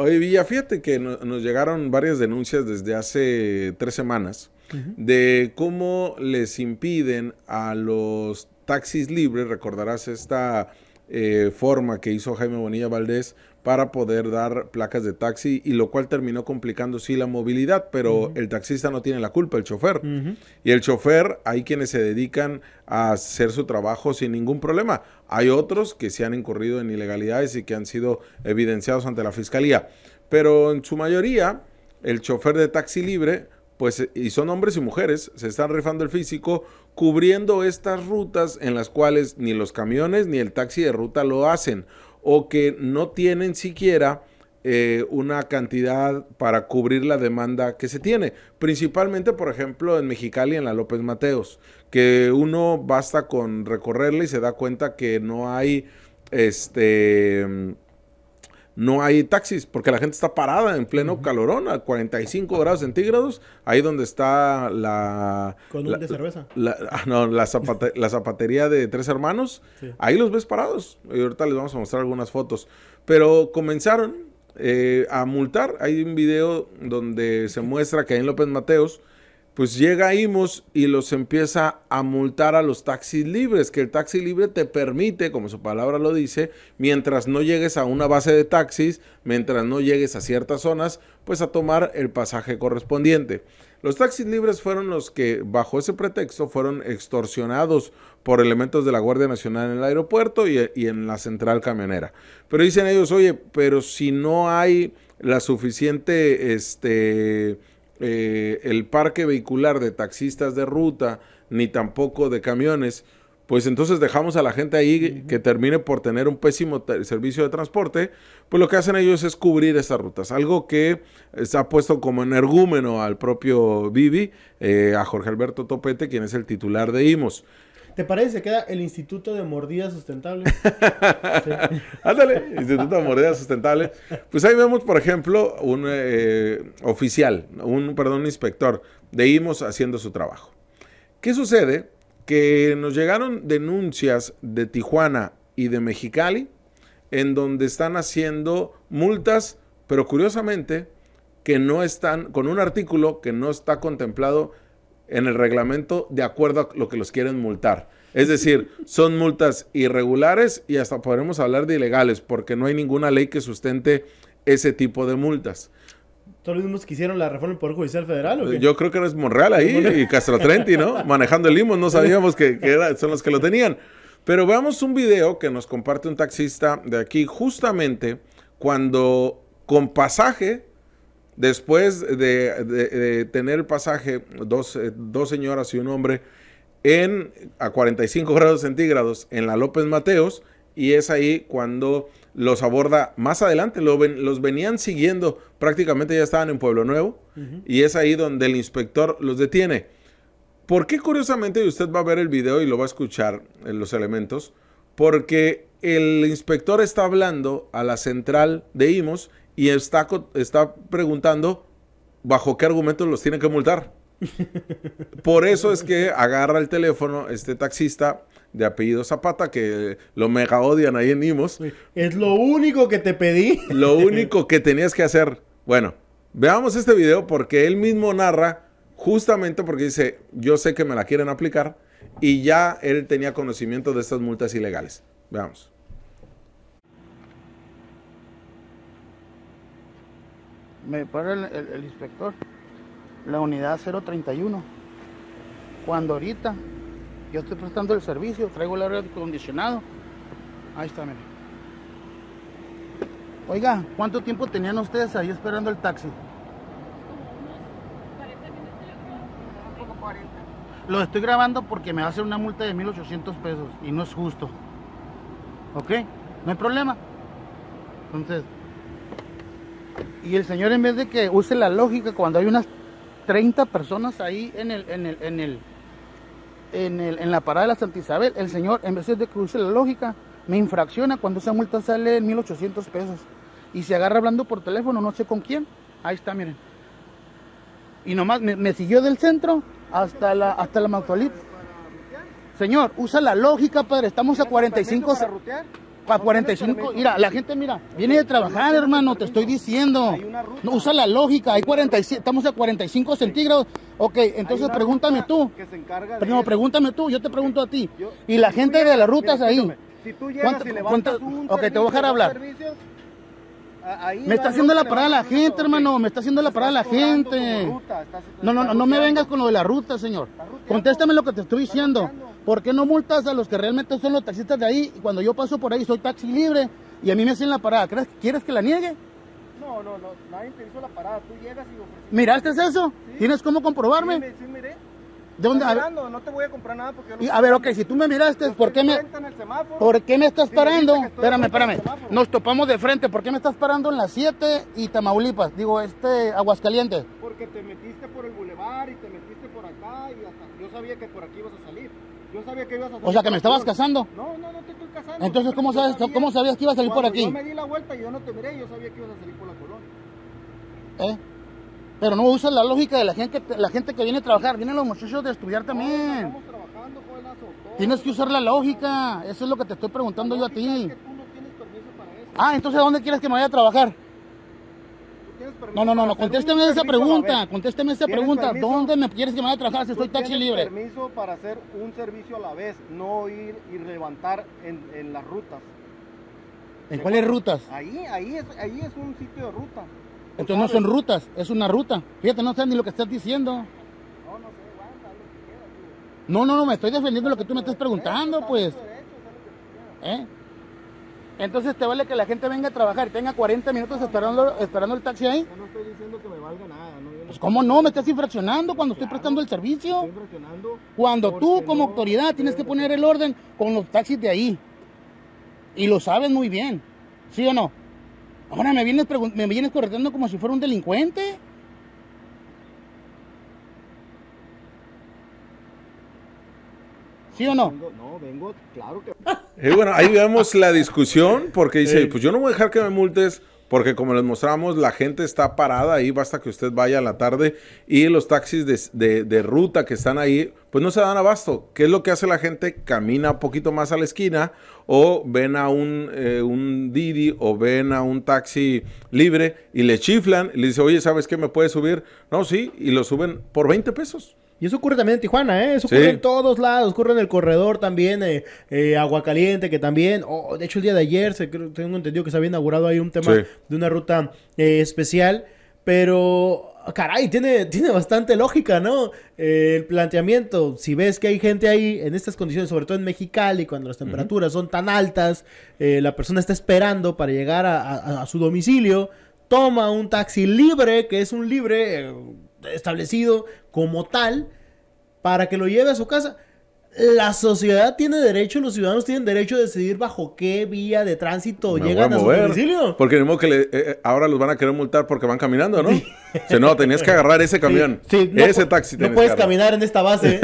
Oye, Villa, fíjate que nos llegaron varias denuncias desde hace tres semanas de cómo les impiden a los taxis libres, recordarás esta eh, forma que hizo Jaime Bonilla Valdés para poder dar placas de taxi y lo cual terminó complicando sí la movilidad, pero el taxista no tiene la culpa, el chofer. Y el chofer, hay quienes se dedican a hacer su trabajo sin ningún problema. Hay otros que se han incurrido en ilegalidades y que han sido evidenciados ante la fiscalía, pero en su mayoría el chofer de taxi libre pues y son hombres y mujeres, se están rifando el físico cubriendo estas rutas en las cuales ni los camiones ni el taxi de ruta lo hacen o que no tienen siquiera eh, una cantidad para cubrir la demanda que se tiene. Principalmente, por ejemplo, en Mexicali, en la López Mateos, que uno basta con recorrerla y se da cuenta que no hay este no hay taxis porque la gente está parada en pleno calorón a 45 grados centígrados, ahí donde está la... Con un de cerveza. La, ah, no, la, zapatería de Tres Hermanos, ahí los ves parados. Y ahorita les vamos a mostrar algunas fotos. Pero comenzaron eh, a multar. Hay un video donde se muestra que en López Mateos pues llega IMOS y los empieza a multar a los taxis libres, que el taxi libre te permite, como su palabra lo dice, mientras no llegues a una base de taxis, mientras no llegues a ciertas zonas, pues a tomar el pasaje correspondiente. Los taxis libres fueron los que, bajo ese pretexto, fueron extorsionados por elementos de la Guardia Nacional en el aeropuerto y, y, en la central camionera. Pero dicen ellos, oye, pero si no hay la suficiente este, eh, el parque vehicular de taxistas de ruta, ni tampoco de camiones, pues entonces dejamos a la gente ahí que termine por tener un pésimo servicio de transporte, pues lo que hacen ellos es cubrir esas rutas, algo que se ha puesto como energúmeno al propio Vivi, eh, a Jorge Alberto Topete, quien es el titular de IMOS. ¿Te parece que el Instituto de Mordidas Sustentable? Ándale, Instituto de Mordidas Sustentable. Pues ahí vemos, por ejemplo, un eh, oficial, un, perdón, un inspector de IMOS haciendo su trabajo. ¿Qué sucede? Que nos llegaron denuncias de Tijuana y de Mexicali en donde están haciendo multas, pero curiosamente que no están con un artículo que no está contemplado en el reglamento de acuerdo a lo que los quieren multar. Es decir, son multas irregulares y hasta podremos hablar de ilegales porque no hay ninguna ley que sustente ese tipo de multas. Todos los mismos que hicieron la reforma del Poder Judicial Federal? Yo creo que es Monreal ahí y Castro Trenti, ¿no? Manejando el limo, no sabíamos que, son los que lo tenían. Pero veamos un video que nos comparte un taxista de aquí justamente cuando con pasaje después de, tener el pasaje, eh, dos, señoras y un hombre, en, a 45 grados centígrados en la López Mateos, y es ahí cuando los aborda más adelante, los venían siguiendo, prácticamente ya estaban en Pueblo Nuevo, y es ahí donde el inspector los detiene. ¿Por qué curiosamente, y usted va a ver el video y lo va a escuchar en eh, los elementos, porque el inspector está hablando a la central de IMOS y está, está preguntando bajo qué argumentos los tiene que multar. Por eso es que agarra el teléfono este taxista de apellido Zapata, que lo mega odian ahí en Imos. Es lo único que te pedí. Lo único que tenías que hacer. Bueno, veamos este video porque él mismo narra justamente porque dice, yo sé que me la quieren aplicar y ya él tenía conocimiento de estas multas ilegales. Veamos. me para el, inspector la unidad 031. Cuando ahorita yo estoy prestando el servicio, traigo el aire acondicionado. Ahí está, mire. Oiga, ¿cuánto tiempo tenían ustedes ahí esperando el taxi? Lo estoy grabando porque me va a hacer una multa de 1800 pesos y no es justo. ¿Ok? No hay problema. Entonces, y el señor en vez de que use la lógica cuando hay unas 30 personas ahí en el, en el, en el, en, el, en la parada de la Santa Isabel, el señor en vez de que use la lógica me infracciona cuando esa multa sale en 1800 pesos y se agarra hablando por teléfono, no sé con quién. Ahí está, miren. Y nomás me, siguió del centro hasta la hasta la Señor, usa la lógica, padre. Estamos a 45 para rutear? Para 45, mira, la gente, mira, viene de trabajar, hermano, te estoy diciendo. No, usa la lógica, hay 47, estamos a 45 centígrados. Ok, entonces pregúntame tú. pregúntame tú, yo te pregunto a ti. Y la gente de las rutas ahí. Si tú llegas Ok, te voy a dejar hablar me está haciendo la parada la gente, hermano. Me está haciendo la parada la gente. no, no, no, no me vengas con lo de la ruta, señor. Contéstame lo que te estoy diciendo. ¿Por qué no multas a los que realmente son los taxistas de ahí? Y cuando yo paso por ahí soy taxi libre y a mí me hacen la parada. ¿Crees, ¿Quieres que la niegue? No, no, no. Nadie te hizo la parada. Tú llegas y... ¿Miraste eso? ¿Tienes cómo comprobarme? ¿De dónde? no te voy a comprar nada porque no A ver, ok, si tú me miraste, ¿por qué me, ¿por qué me estás parando? Espérame, espérame. Nos topamos de frente, ¿por qué me estás parando en las 7 y Tamaulipas? Digo, este Aguascalientes. Porque te metiste por el bulevar y te metiste por acá y hasta yo sabía que por aquí ibas a salir. Yo sabía que ibas a O sea, que me estabas casando. No, no, no te estoy casando. Entonces, ¿cómo sabes, ¿cómo sabías que ibas a salir por aquí? Yo me di la vuelta y yo no te miré, yo sabía que ibas a salir por la colonia. ¿Eh? Pero no usas la lógica de la gente, la gente que viene a trabajar. Vienen los muchachos de estudiar también. trabajando, tienes que usar la lógica. Eso es lo que te estoy preguntando yo a ti. Ah, entonces dónde quieres que me vaya a trabajar? No, no, no, no, contésteme esa pregunta, contésteme esa pregunta, ¿dónde me quieres que me vaya a trabajar si estoy taxi libre? permiso para hacer un servicio a la vez, no ir y levantar en, en las rutas. ¿En cuáles rutas? Ahí, ahí es, ahí es un sitio de ruta. Entonces no son rutas, es una ruta. Fíjate, no sé ni lo que estás diciendo. No, no, no, me estoy defendiendo lo que tú me estás preguntando, pues. ¿Eh? Entonces te vale que la gente venga a trabajar y tenga 40 minutos esperando, esperando el taxi ahí. Yo no estoy diciendo que me valga nada. pues cómo no, me estás infraccionando cuando estoy prestando el servicio. infraccionando cuando tú como autoridad tienes que poner el orden con los taxis de ahí. Y lo sabes muy bien, ¿sí o no? Ahora me vienes, me como si fuera un delincuente. ¿Sí o no? no, vengo, claro que. Eh, bueno, ahí vemos la discusión, porque dice, pues yo no voy a dejar que me multes. Porque como les mostramos, la gente está parada ahí, basta que usted vaya a la tarde y los taxis de, ruta que están ahí, pues no se dan abasto. ¿Qué es lo que hace la gente? Camina un poquito más a la esquina o ven a un, eh, un Didi o ven a un taxi libre y le chiflan y le dice, oye, ¿sabes qué? ¿Me puedes subir? No, sí, y lo suben por 20 pesos. Y eso ocurre también en Tijuana, ¿eh? Eso ocurre en todos lados. Ocurre en el corredor también, eh, eh Agua Caliente, que también... Oh, de hecho, el día de ayer se, tengo entendido que se había inaugurado ahí un tema de una ruta eh, especial. Pero, caray, tiene, tiene bastante lógica, ¿no? Eh, el planteamiento, si ves que hay gente ahí en estas condiciones, sobre todo en Mexicali, cuando las temperaturas son tan altas, la persona está esperando para llegar a, su domicilio, toma un taxi libre, que es un libre establecido como tal para que lo lleve a su casa. La sociedad tiene derecho, los ciudadanos tienen derecho a decidir bajo qué vía de tránsito llegan a, su domicilio. Porque que eh, eh, ahora los van a querer multar porque van caminando, ¿no? Se no, tenías que agarrar ese camión. Sí, ese taxi. No puedes caminar en esta base.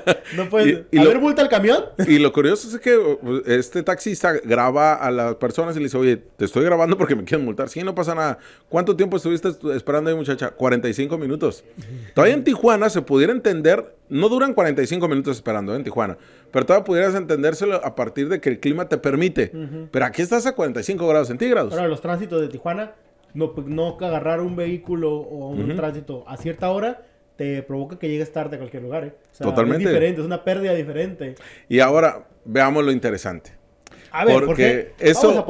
no puedes. Y, a multa al camión. Y lo curioso es que este taxista graba a las personas y le dice, oye, te estoy grabando porque me quieren multar. Sí, no pasa nada. ¿Cuánto tiempo estuviste esperando ahí, muchacha? 45 minutos. Todavía en Tijuana se pudiera entender, no duran 45 minutos esperando ¿eh? en Tijuana, pero todavía pudieras entendérselo a partir de que el clima te permite. Pero aquí estás a 45 grados centígrados. Ahora, los tránsitos de Tijuana pues, no, agarrar un vehículo o un tránsito a cierta hora te provoca que llegues tarde a cualquier lugar. ¿eh? Totalmente. Es diferente, es una pérdida diferente. Y ahora veamos lo interesante. A ver, porque esto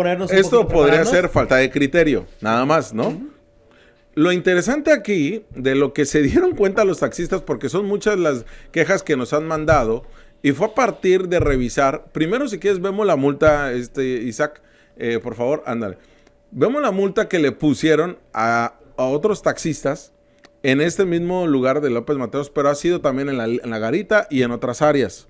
podría ser falta de criterio, nada más, ¿no? Lo interesante aquí, de lo que se dieron cuenta los taxistas, porque son muchas las quejas que nos han mandado, y fue a partir de revisar, primero si quieres vemos la multa, este, Isaac, eh, por favor, ándale. Vemos la multa que le pusieron a, otros taxistas en este mismo lugar de López Mateos, pero ha sido también en la, Garita y en otras áreas.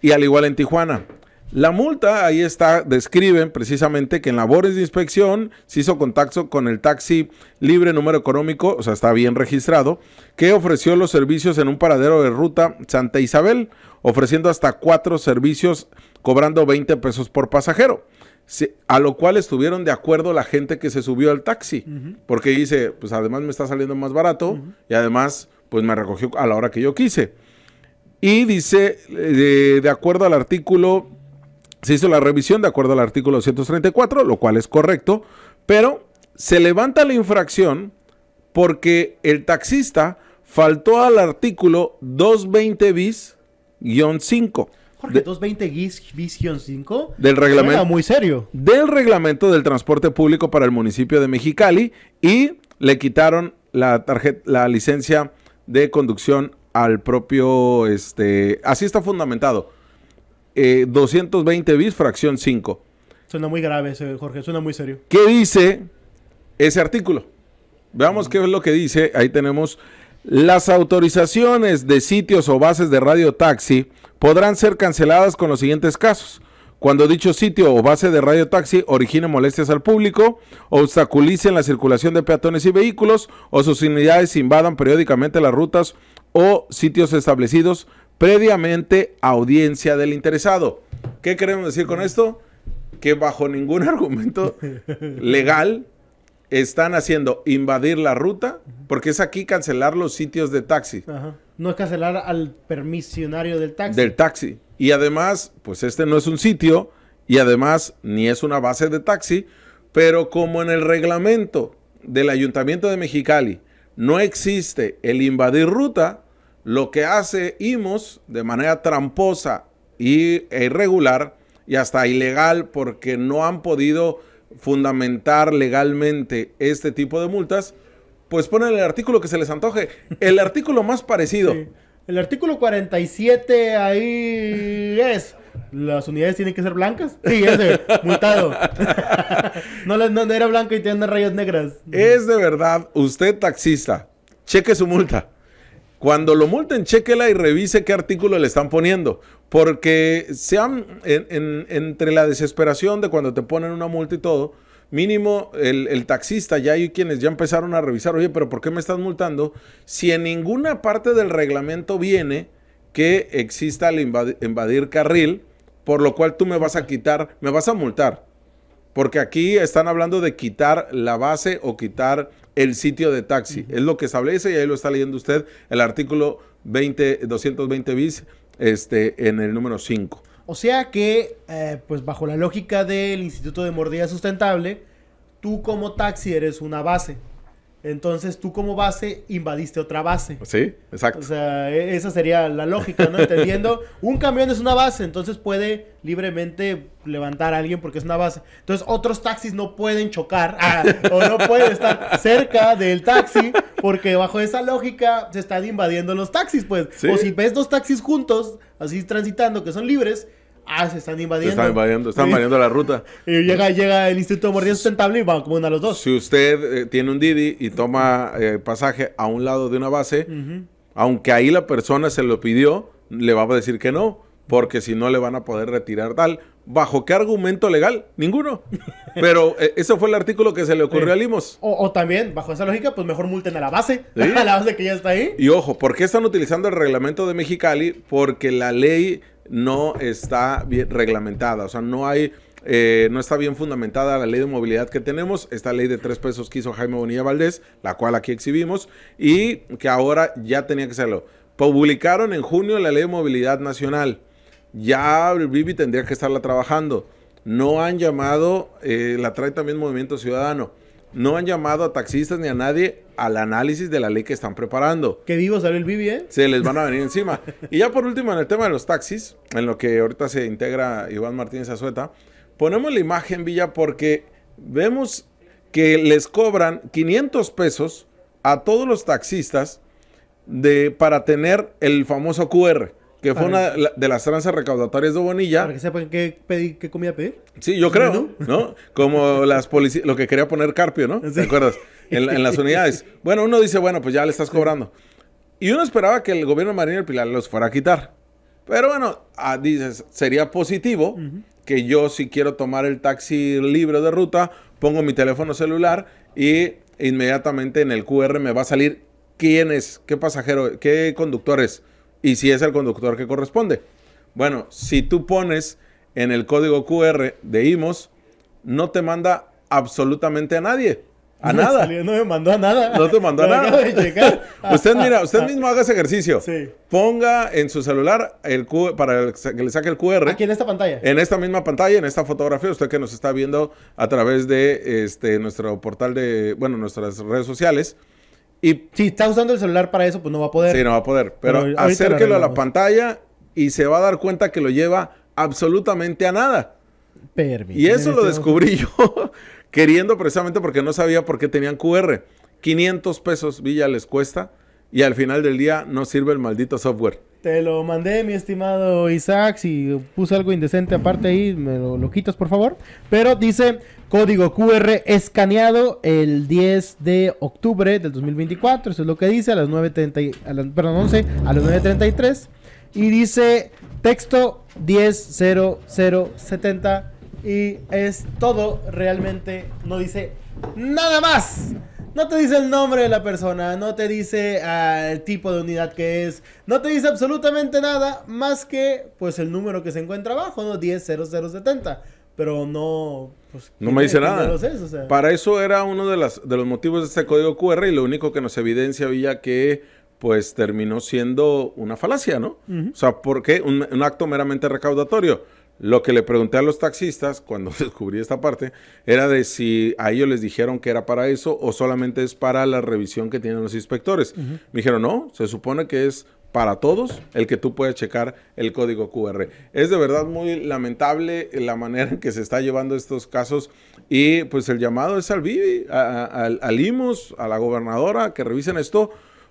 Y al igual en Tijuana. La multa, ahí está, describen precisamente que en labores de inspección se hizo contacto con el taxi libre número económico, o sea, está bien registrado, que ofreció los servicios en un paradero de ruta Santa Isabel, ofreciendo hasta cuatro servicios, cobrando 20 pesos por pasajero a lo cual estuvieron de acuerdo la gente que se subió al taxi, porque dice, pues además me está saliendo más barato y además pues me recogió a la hora que yo quise. Y dice, eh, de, acuerdo al artículo, se hizo la revisión de acuerdo al artículo 234, lo cual es correcto, pero se levanta la infracción porque el taxista faltó al artículo 220 bis-5 Jorge, 220-5 del reglamento muy serio. Del reglamento del transporte público para el municipio de Mexicali y le quitaron la tarjeta la licencia de conducción al propio este, así está fundamentado. 220 eh, bis fracción 5. Suena muy grave Jorge, suena muy serio. ¿Qué dice ese artículo? Veamos mm. qué es lo que dice. Ahí tenemos las autorizaciones de sitios o bases de radio taxi podrán ser canceladas con los siguientes casos. Cuando dicho sitio o base de radio taxi origine molestias al público, obstaculicen la circulación de peatones y vehículos o sus unidades invadan periódicamente las rutas o sitios establecidos previamente a audiencia del interesado. ¿Qué queremos decir con esto? Que bajo ningún argumento legal están haciendo invadir la ruta, porque es aquí cancelar los sitios de taxi. No es cancelar al permisionario del taxi. Del taxi. Y además, pues este no es un sitio y además ni es una base de taxi, pero como en el reglamento del Ayuntamiento de Mexicali no existe el invadir ruta, lo que hace IMOS de manera tramposa y, e irregular y hasta ilegal porque no han podido fundamentar legalmente este tipo de multas, pues ponen el artículo que se les antoje. El artículo más parecido. El artículo 47 ahí es. Las unidades tienen que ser blancas. Sí, ese, multado. no, no, era blanco y tiene rayas negras. Es de verdad, usted taxista, cheque su multa. Cuando lo multen, chequela y revise qué artículo le están poniendo. Porque sean entre la desesperación de cuando te ponen una multa y todo, mínimo el, taxista, ya hay quienes ya empezaron a revisar, oye, pero ¿por qué me estás multando? Si en ninguna parte del reglamento viene que exista el invadir carril, por lo cual tú me vas a quitar, me vas a multar. Porque aquí están hablando de quitar la base o quitar el sitio de taxi. Es lo que establece y ahí lo está leyendo usted el artículo 20, 220 bis este, en el número 5. O sea que, eh, pues bajo la lógica del Instituto de Mordida Sustentable, tú como taxi eres una base. Entonces tú como base invadiste otra base. Sí, exacto. O sea, e-, esa sería la lógica, ¿no? Entendiendo, un camión es una base, entonces puede libremente levantar a alguien porque es una base. Entonces otros taxis no pueden chocar ah, o no pueden estar cerca del taxi porque bajo esa lógica se están invadiendo los taxis, pues. O si ves dos taxis juntos, así transitando, que son libres, Ah, se están invadiendo. Se están invadiendo, están invadiendo la ruta. Y llega, llega el Instituto de Movilidad Sustentable y van como uno a los dos. Si usted eh, tiene un Didi y toma eh, pasaje a un lado de una base, aunque ahí la persona se lo pidió, le va a decir que no, porque si no le van a poder retirar tal. ¿Bajo qué argumento legal? Ninguno. Pero eso eh, ese fue el artículo que se le ocurrió a Limos. O, también, bajo esa lógica, pues mejor multen a la base, a la base que ya está ahí. Y ojo, ¿por qué están utilizando el reglamento de Mexicali? Porque la ley no está bien reglamentada, o sea, no hay... Eh, no está bien fundamentada la ley de movilidad que tenemos, esta ley de tres pesos que hizo Jaime Bonilla Valdés, la cual aquí exhibimos, y que ahora ya tenía que serlo. Publicaron en junio la ley de movilidad nacional, ya Vivi tendría que estarla trabajando. No han llamado, eh, la trae también Movimiento Ciudadano no han llamado a taxistas ni a nadie al análisis de la ley que están preparando. Que vivo sale el ¿eh? Se les van a venir encima. Y ya por último, en el tema de los taxis, en lo que ahorita se integra Iván Martínez Azueta, ponemos la imagen, Villa, porque vemos que les cobran 500 pesos a todos los taxistas de, para tener el famoso QR que fue una de las tranzas recaudatorias de Bonilla. Para que sepan qué, qué comida pedir. Sí, yo creo, ¿no? Como las policías, lo que quería poner Carpio, ¿no? ¿Te acuerdas? En, las unidades. Bueno, uno dice, bueno, pues ya le estás cobrando. Y uno esperaba que el gobierno de Marino del Pilar los fuera a quitar. Pero bueno, ah, dices, sería positivo que yo si quiero tomar el taxi libre de ruta, pongo mi teléfono celular y inmediatamente en el QR me va a salir quién es, qué pasajero, qué conductores es y si es el conductor que corresponde. Bueno, si tú pones en el código QR de IMOS, no te manda absolutamente a nadie. A nada. no me mandó a nada. No te mandó a nada. usted mira, usted mismo haga ese ejercicio. Ponga en su celular el para que le saque el QR. Aquí en esta pantalla. En esta misma pantalla, en esta fotografía, usted que nos está viendo a través de este, nuestro portal de, bueno, nuestras redes sociales. Y si está usando el celular para eso, pues no va a poder. Sí, no va a poder. Pero, acérquelo a la pantalla y se va a dar cuenta que lo lleva absolutamente a nada. Permíteme y eso lo descubrí yo queriendo precisamente porque no sabía por qué tenían QR. 500 pesos Villa les cuesta y al final del día no sirve el maldito software. Te lo mandé, mi estimado Isaac. Si puse algo indecente aparte ahí, me lo, quitas, por favor. Pero dice código QR escaneado el 10 de octubre del 2024. Eso es lo que dice a las 9.30, perdón, 11, a las 9.33. Y dice texto 100070 Y es todo, realmente no dice nada más. No te dice el nombre de la persona, no te dice ah, el tipo de unidad que es, no te dice absolutamente nada más que pues el número que se encuentra abajo, ¿no? 100070. Pero no... Pues, no me dice nada. Para eso era uno de, las, los motivos de este código QR y lo único que nos evidencia había que pues terminó siendo una falacia, ¿no? O sea, ¿por qué? un acto meramente recaudatorio lo que le pregunté a los taxistas cuando descubrí esta parte era de si a ellos les dijeron que era para eso o solamente es para la revisión que tienen los inspectores. Me dijeron, no, se supone que es para todos el que tú puedes checar el código QR. Es de verdad muy lamentable la manera en que se está llevando estos casos y pues el llamado es al Vivi, al IMOS, a la gobernadora que revisen esto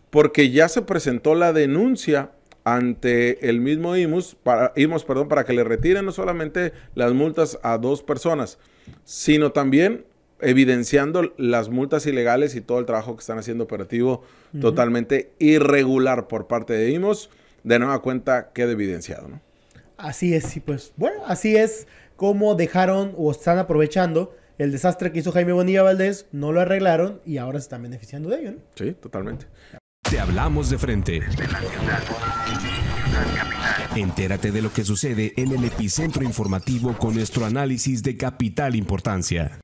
porque ya se presentó la denuncia ante el mismo IMUS para, perdón, para que le retiren no solamente las multas a dos personas, sino también evidenciando las multas ilegales y todo el trabajo que están haciendo operativo totalmente irregular por parte de IMOS, de nueva cuenta queda evidenciado, ¿no? Así es, sí pues bueno, así es como dejaron o están aprovechando el desastre que hizo Jaime Bonilla Valdés, no lo arreglaron y ahora se están beneficiando de ello, Sí, totalmente. Te hablamos de frente. Entérate de lo que sucede en el epicentro informativo con nuestro análisis de capital importancia.